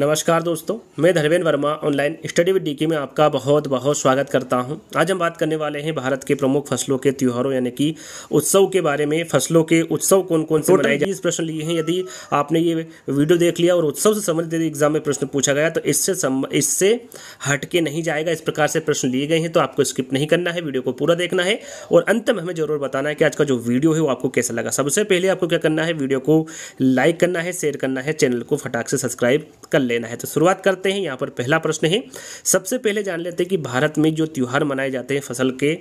नमस्कार दोस्तों मैं Dharmendra Verma online study with DK में आपका बहुत बहुत स्वागत करता हूं आज हम बात करने वाले हैं भारत के प्रमुख फसलों के त्योहारों यानी कि उत्सव के बारे में फसलों के उत्सव कौन कौन से बनाए जाए प्रश्न लिए हैं यदि आपने ये वीडियो देख लिया और उत्सव से संबंधित यदि एग्जाम में प्रश्न पूछा गया तो इससे इससे हटके नहीं जाएगा इस प्रकार से प्रश्न लिए गए हैं तो आपको स्किप नहीं करना है वीडियो को पूरा देखना है और अंत में हमें जरूर बताना है कि आज का जो वीडियो है वो आपको कैसा लगा सबसे पहले आपको क्या करना है वीडियो को लाइक करना है शेयर करना है चैनल को फटाक से सब्सक्राइब कर लेना है तो शुरुआत करते हैं यहाँ पर पहला प्रश्न है सबसे पहले जान लेते हैं कि भारत में जो त्यौहार मनाए जाते हैं फसल के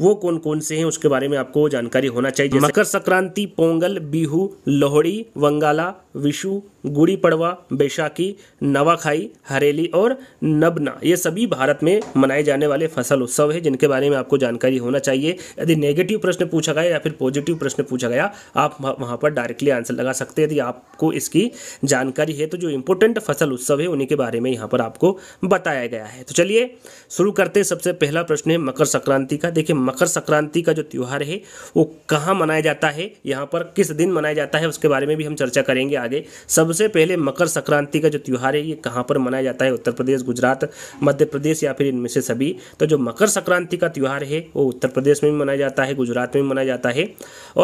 वो कौन कौन से हैं उसके बारे में आपको जानकारी होना चाहिए मकर संक्रांति पोंगल बिहू लोहड़ी वंगाला विशु गुड़ी पड़वा बैशाखी नवाखाई हरेली और नबना ये सभी भारत में मनाए जाने वाले फसल उत्सव है जिनके बारे में आपको जानकारी होना चाहिए यदि नेगेटिव प्रश्न पूछा गया या फिर पॉजिटिव प्रश्न पूछा गया आप वहाँ पर डायरेक्टली आंसर लगा सकते हैं यदि आपको इसकी जानकारी है तो जो इम्पोर्टेंट फसल उत्सव है उन्हीं के बारे में यहाँ पर आपको बताया गया है तो चलिए शुरू करते सबसे पहला प्रश्न है मकर संक्रांति का देखिए मकर संक्रांति का जो त्यौहार है वो कहाँ मनाया जाता है यहाँ पर किस दिन मनाया जाता है उसके बारे में भी हम चर्चा करेंगे आगे सबसे पहले मकर संक्रांति का जो त्यौहार है ये कहाँ पर मनाया जाता है उत्तर प्रदेश गुजरात मध्य प्रदेश या फिर इनमें से सभी तो जो मकर संक्रांति का त्यौहार है वो उत्तर प्रदेश में भी मनाया जाता है गुजरात में भी मनाया जाता है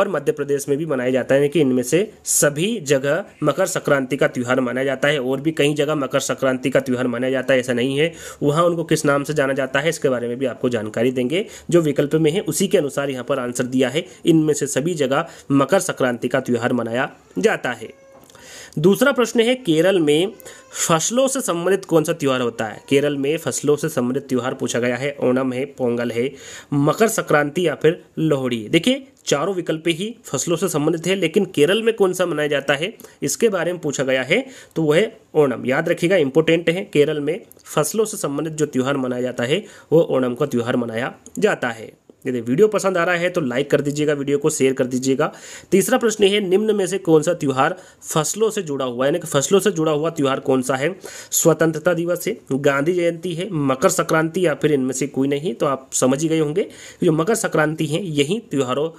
और मध्य प्रदेश में भी मनाया जाता है कि इनमें से सभी जगह मकर संक्रांति का त्यौहार माना जाता है और भी कई जगह मकर संक्रांति का त्यौहार माना जाता है ऐसा नहीं है वहाँ उनको किस नाम से जाना जाता है इसके बारे में भी आपको जानकारी देंगे जो विकल्प में है उसी के अनुसार यहाँ पर आंसर दिया है इनमें से सभी जगह मकर संक्रांति का त्यौहार मनाया जाता है दूसरा प्रश्न है केरल में फसलों से संबंधित कौन सा त्यौहार होता है केरल में फसलों से संबंधित त्यौहार पूछा गया है ओणम है पोंगल है मकर संक्रांति या फिर लोहड़ी देखिए चारों विकल्प ही फसलों से संबंधित है लेकिन केरल में कौन सा मनाया जाता है इसके बारे में पूछा गया है तो वह है ओणम याद रखिएगा इंपोर्टेंट है केरल में फसलों से संबंधित जो त्यौहार मनाया जाता है वो ओणम का त्यौहार मनाया जाता है यदि वीडियो पसंद आ रहा है तो लाइक कर दीजिएगा वीडियो को शेयर कर दीजिएगा तीसरा प्रश्न है निम्न में से कौन सा त्यौहार फसलों से जुड़ा हुआ यानी कि फसलों से जुड़ा हुआ त्यौहार कौन सा है स्वतंत्रता दिवस है गांधी जयंती है मकर संक्रांति या फिर इनमें से कोई नहीं तो आप समझ ही गए होंगे जो मकर संक्रांति है यही त्यौहारों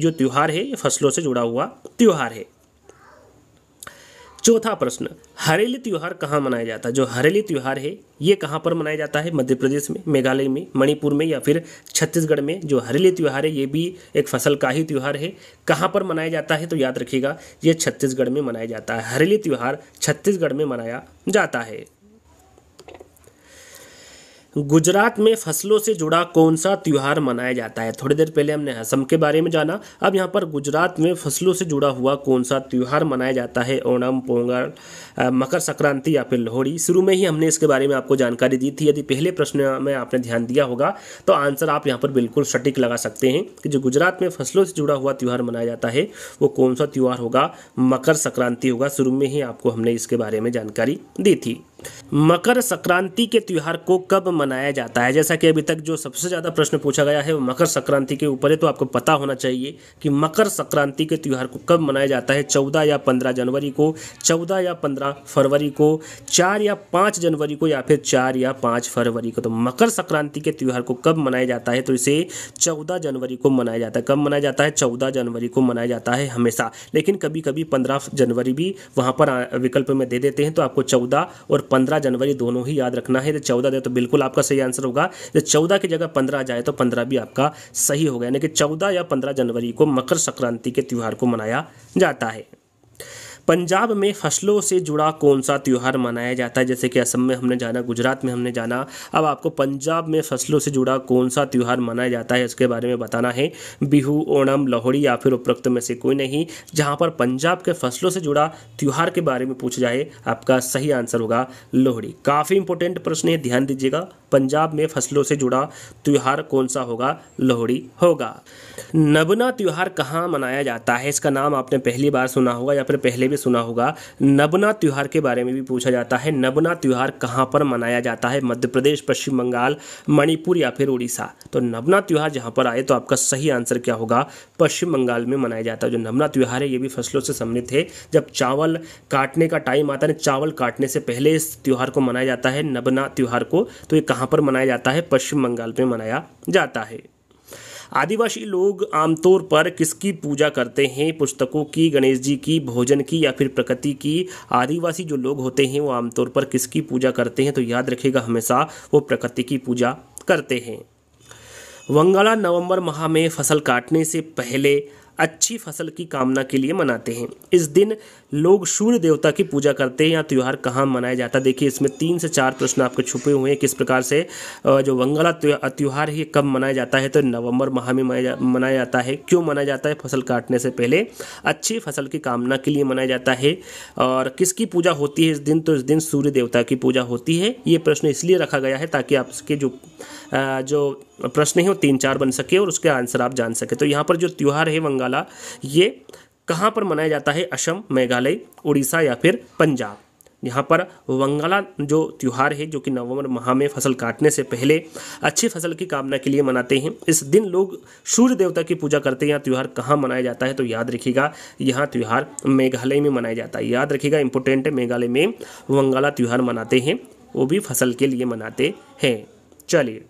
जो त्यौहार है ये फसलों से जुड़ा हुआ त्यौहार है चौथा प्रश्न हरेली त्यौहार कहाँ मनाया जाता है जो हरेली त्यौहार है ये कहाँ पर मनाया जाता है मध्य प्रदेश में मेघालय में मणिपुर में या फिर छत्तीसगढ़ में जो हरेली त्यौहार है ये भी एक फसल का ही त्यौहार है कहाँ पर मनाया जाता है तो याद रखिएगा ये छत्तीसगढ़ में मनाया जाता है हरेली त्यौहार छत्तीसगढ़ में मनाया जाता है गुजरात में फसलों से जुड़ा कौन सा त्यौहार मनाया जाता है थोड़ी देर पहले हमने असम के बारे में जाना अब यहाँ पर गुजरात में फसलों से जुड़ा हुआ कौन सा त्यौहार मनाया जाता है ओणम पोंगल मकर संक्रांति या फिर लोहड़ी शुरू में ही हमने इसके बारे में आपको जानकारी दी थी यदि पहले प्रश्न में आपने ध्यान दिया होगा तो आंसर आप यहाँ पर बिल्कुल सटीक लगा सकते हैं कि जो गुजरात में फसलों से जुड़ा हुआ त्यौहार मनाया जाता है वो कौन सा त्यौहार होगा मकर संक्रांति होगा शुरू में ही आपको हमने इसके बारे में जानकारी दी थी मकर संक्रांति के त्यौहार को कब मनाया जाता है जैसा कि अभी तक जो सबसे ज़्यादा प्रश्न पूछा गया है वो मकर संक्रांति के ऊपर है तो आपको पता होना चाहिए कि मकर संक्रांति के त्यौहार को कब मनाया जाता है चौदह या पंद्रह जनवरी को चौदह या पंद्रह फरवरी को चार या पाँच जनवरी को या फिर चार या पाँच फरवरी को तो मकर संक्रांति के त्यौहार को कब मनाया जाता है तो इसे चौदह जनवरी को मनाया जाता है कब मनाया जाता है चौदह जनवरी को मनाया जाता है हमेशा लेकिन कभी कभी पंद्रह जनवरी भी वहाँ पर विकल्प में दे देते हैं तो आपको चौदह और पंद्रह जनवरी दोनों ही याद रखना है चौदह दे तो बिल्कुल आपका सही आंसर होगा जब चौदह की जगह पंद्रह जाए तो पंद्रह भी आपका सही होगा यानी कि चौदह या पंद्रह जनवरी को मकर संक्रांति के त्यौहार को मनाया जाता है पंजाब में फसलों से जुड़ा कौन सा त्यौहार मनाया जाता है जैसे कि असम में हमने जाना गुजरात में हमने जाना अब आपको पंजाब में फसलों से जुड़ा कौन सा त्यौहार मनाया जाता है उसके बारे में बताना है बिहू ओणम लोहड़ी या फिर उपरोक्त में से कोई नहीं जहाँ पर पंजाब के फसलों से जुड़ा त्यौहार के बारे में पूछा जाए आपका सही आंसर होगा लोहड़ी काफ़ी इंपॉर्टेंट प्रश्न है ध्यान दीजिएगा पंजाब में फसलों से जुड़ा त्यौहार कौन सा होगा लोहड़ी होगा नबना त्यौहार कहाँ मनाया जाता है इसका नाम आपने पहली बार सुना होगा या फिर पहले भी सुना होगा नबना त्यौहार के बारे में भी पूछा जाता है नबना त्यौहार कहाँ पर मनाया जाता है मध्य प्रदेश पश्चिम बंगाल मणिपुर या फिर उड़ीसा तो नबना त्यौहार जहाँ पर आए तो आपका सही आंसर क्या होगा पश्चिम बंगाल में मनाया जाता है जो नबना त्यौहार है ये भी फसलों से सम्मिलित है जब चावल काटने का टाइम आता है चावल काटने से पहले इस त्यौहार को मनाया जाता है नबना त्यौहार को तो ये कहाँ कहाँ पर मनाया जाता है पश्चिम बंगाल में मनाया जाता है आदिवासी लोग आमतौर पर किसकी पूजा करते हैं पुस्तकों की गणेश जी की भोजन की या फिर प्रकृति की आदिवासी जो लोग होते हैं वो आमतौर पर किसकी पूजा करते हैं तो याद रखेगा हमेशा वो प्रकृति की पूजा करते हैं वंगाला नवंबर माह में फसल काटने से पहले अच्छी फसल की कामना के लिए मनाते हैं इस दिन लोग सूर्य देवता की पूजा करते हैं या त्यौहार कहाँ मनाया जाता है देखिए इसमें तीन से चार प्रश्न आपके छुपे हुए हैं किस प्रकार से जो वंगला त्यौहार है कब मनाया जाता है तो नवंबर माह में मनाया जाता है क्यों मनाया जाता है फसल काटने से पहले अच्छी फसल की कामना के लिए मनाया जाता है और किसकी पूजा होती है इस दिन तो इस दिन सूर्य देवता की पूजा होती है ये प्रश्न इसलिए रखा गया है ताकि आपके जो जो प्रश्न है वो तीन चार बन सके और उसके आंसर आप जान सके तो यहाँ पर जो त्यौहार है वंगाला ये कहाँ पर मनाया जाता है असम मेघालय उड़ीसा या फिर पंजाब यहाँ पर वंगाला जो त्यौहार है जो कि नवंबर माह में फसल काटने से पहले अच्छी फसल की कामना के लिए मनाते हैं इस दिन लोग सूर्य देवता की पूजा करते हैं यहाँ त्यौहार कहाँ मनाया जाता है तो याद रखिएगा यहाँ त्यौहार मेघालय में मनाया जाता है याद रखिएगा इंपोर्टेंट है मेघालय में वंगाला त्यौहार मनाते हैं वो भी फसल के लिए मनाते हैं चलिए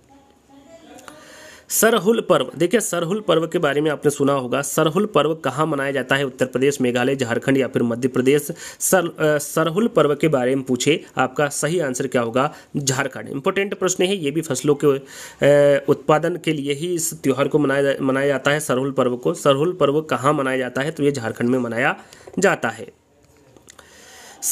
सरहुल पर्व देखिए सरहुल पर्व के बारे में आपने सुना होगा सरहुल पर्व कहाँ मनाया जाता है उत्तर प्रदेश मेघालय झारखंड या फिर मध्य प्रदेश सर सरहुल पर्व के बारे में पूछे आपका सही आंसर क्या होगा झारखंड इंपॉर्टेंट प्रश्न है ये भी फसलों के उत्पादन के लिए ही इस त्यौहार को मनाया जा मनाया जाता है सरहुल पर्व को सरहुल पर्व कहाँ मनाया जाता है तो ये झारखंड में मनाया जाता है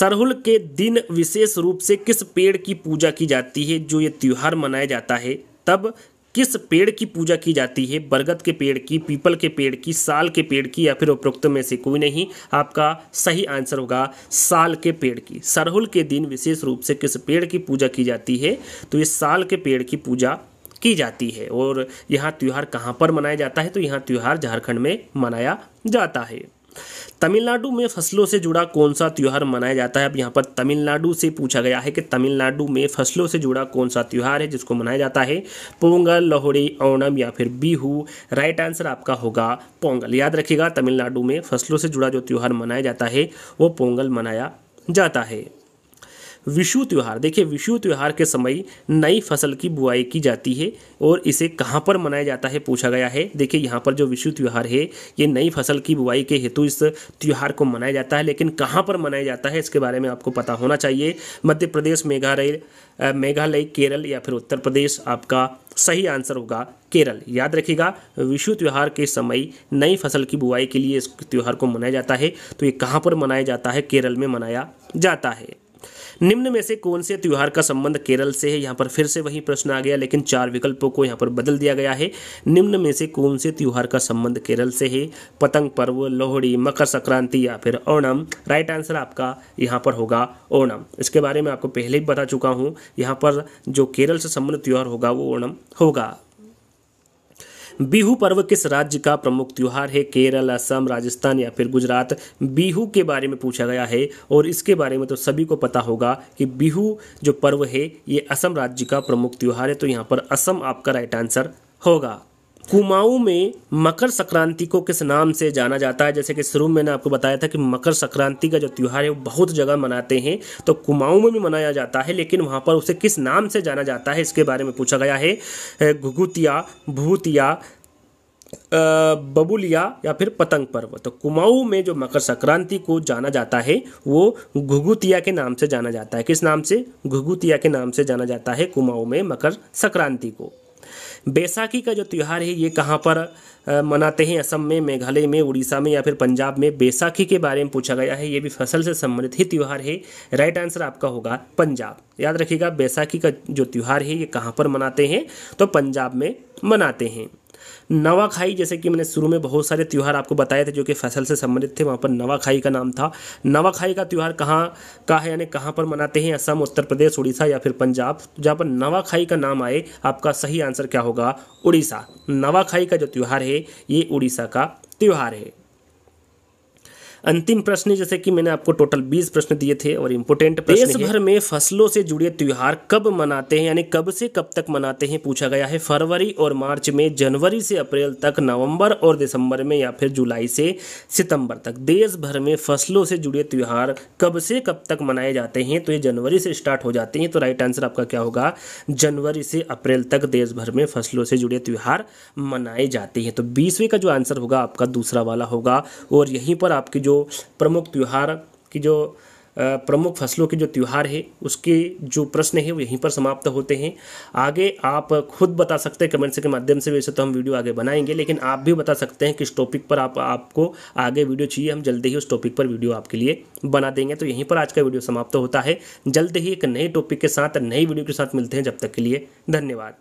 सरहुल के दिन विशेष रूप से किस पेड़ की पूजा की जाती है जो ये त्यौहार मनाया जाता है तब किस पेड़ की पूजा की जाती है बरगद के पेड़ की पीपल के पेड़ की साल के पेड़ की या फिर उपरोक्त में से कोई नहीं आपका सही आंसर होगा साल के पेड़ की सरहुल के दिन विशेष रूप से किस पेड़ की पूजा की जाती है तो ये साल के पेड़ की पूजा की जाती है और यहाँ त्यौहार कहाँ पर मनाया जाता है तो यहाँ त्यौहार झारखंड में मनाया जाता है तमिलनाडु में फसलों से जुड़ा कौन सा त्यौहार मनाया जाता है अब यहाँ पर तमिलनाडु से पूछा गया है कि तमिलनाडु में फसलों से जुड़ा कौन सा त्यौहार है जिसको मनाया जाता है पोंगल लोहड़ी ओणम या फिर बीहू राइट आंसर आपका होगा पोंगल याद रखिएगा तमिलनाडु में फसलों से जुड़ा जो त्यौहार मनाया जाता है वो पोंगल मनाया जाता है विषु त्यौहार देखिए विषु त्यौहार के समय नई फसल की बुआई की जाती है और इसे कहाँ पर मनाया जाता है पूछा गया है देखिए यहाँ पर जो विषु त्यौहार है ये नई फसल की बुआई के हेतु इस त्यौहार को मनाया जाता है लेकिन कहाँ पर मनाया जाता है इसके बारे में आपको पता होना चाहिए मध्य प्रदेश मेघालय मेघालय केरल या फिर उत्तर प्रदेश आपका सही आंसर होगा केरल याद रखिएगा विषु त्यौहार के समय नई फसल की बुआई के लिए इस त्यौहार को मनाया जाता है तो ये कहाँ पर मनाया जाता है केरल में मनाया जाता है निम्न में से कौन से त्यौहार का संबंध केरल से है यहाँ पर फिर से वही प्रश्न आ गया लेकिन चार विकल्पों को यहाँ पर बदल दिया गया है निम्न में से कौन से त्यौहार का संबंध केरल से है पतंग पर्व लोहड़ी मकर संक्रांति या फिर ओणम राइट आंसर आपका यहाँ पर होगा ओणम इसके बारे में आपको पहले ही बता चुका हूँ यहाँ पर जो केरल से संबंधित त्यौहार होगा वो ओणम होगा बिहू पर्व किस राज्य का प्रमुख त्यौहार है केरल असम राजस्थान या फिर गुजरात बिहू के बारे में पूछा गया है और इसके बारे में तो सभी को पता होगा कि बिहू जो पर्व है ये असम राज्य का प्रमुख त्यौहार है तो यहाँ पर असम आपका राइट आंसर होगा कुमाऊं में मकर संक्रांति को किस नाम से जाना जाता है जैसे कि शुरू में मैंने आपको बताया था कि मकर संक्रांति का जो त्यौहार है वो बहुत जगह मनाते हैं तो कुमाऊं में भी मनाया जाता है लेकिन वहाँ पर उसे किस नाम से जाना जाता है इसके बारे में पूछा गया है घुगुतिया भूतिया बबुलिया या फिर पतंग पर्व तो कुमाऊं में जो मकर संक्रांति को जाना जाता है वो घुगुतिया के नाम से जाना जाता है किस नाम से घुगुतिया के नाम से जाना जाता है कुमाऊं में मकर संक्रांति को बैसाखी का जो त्यौहार है ये कहाँ पर मनाते हैं असम में मेघालय में उड़ीसा में या फिर पंजाब में बैसाखी के बारे में पूछा गया है ये भी फसल से संबंधित ही त्यौहार है राइट आंसर आपका होगा पंजाब याद रखिएगा बैसाखी का जो त्यौहार है ये कहाँ पर मनाते हैं तो पंजाब में मनाते हैं नवाखाई जैसे कि मैंने शुरू में बहुत सारे त्यौहार आपको बताए थे जो कि फसल से संबंधित थे वहाँ पर नवाखाई का नाम था नवाखाई का त्यौहार कहाँ का है यानी कहाँ पर मनाते हैं असम उत्तर प्रदेश उड़ीसा या फिर पंजाब जहाँ पर नवाखाई का नाम आए आपका सही आंसर क्या होगा उड़ीसा नवाखाई का जो त्यौहार है ये उड़ीसा का त्यौहार है अंतिम प्रश्न जैसे कि मैंने आपको टोटल बीस प्रश्न दिए थे और इम्पोर्टेंट प्रश्न देश भर में फसलों से जुड़े त्यौहार कब मनाते हैं यानी कब से कब तक मनाते हैं पूछा गया है फरवरी और मार्च में जनवरी से अप्रैल तक नवंबर और दिसंबर में या फिर जुलाई से सितंबर तक देश भर में फसलों से जुड़े त्यौहार कब से कब तक मनाए जाते हैं तो ये जनवरी से स्टार्ट हो जाते हैं तो राइट आंसर आपका क्या होगा जनवरी से अप्रैल तक देश भर में फसलों से जुड़े त्यौहार मनाए जाते हैं तो बीसवें का जो आंसर होगा आपका दूसरा वाला होगा और यहीं पर आपकी जो प्रमुख त्यौहार की जो प्रमुख फसलों के जो त्यौहार है उसके जो प्रश्न है वो यहीं पर समाप्त होते हैं आगे आप खुद बता सकते हैं कमेंट्स के माध्यम से वैसे तो हम वीडियो आगे बनाएंगे लेकिन आप भी बता सकते हैं किस टॉपिक पर आप आपको आगे वीडियो चाहिए हम जल्दी ही उस टॉपिक पर वीडियो आपके लिए बना देंगे तो यहीं पर आज का वीडियो समाप्त होता है जल्द ही एक नए टॉपिक के साथ नई वीडियो के साथ मिलते हैं जब तक के लिए धन्यवाद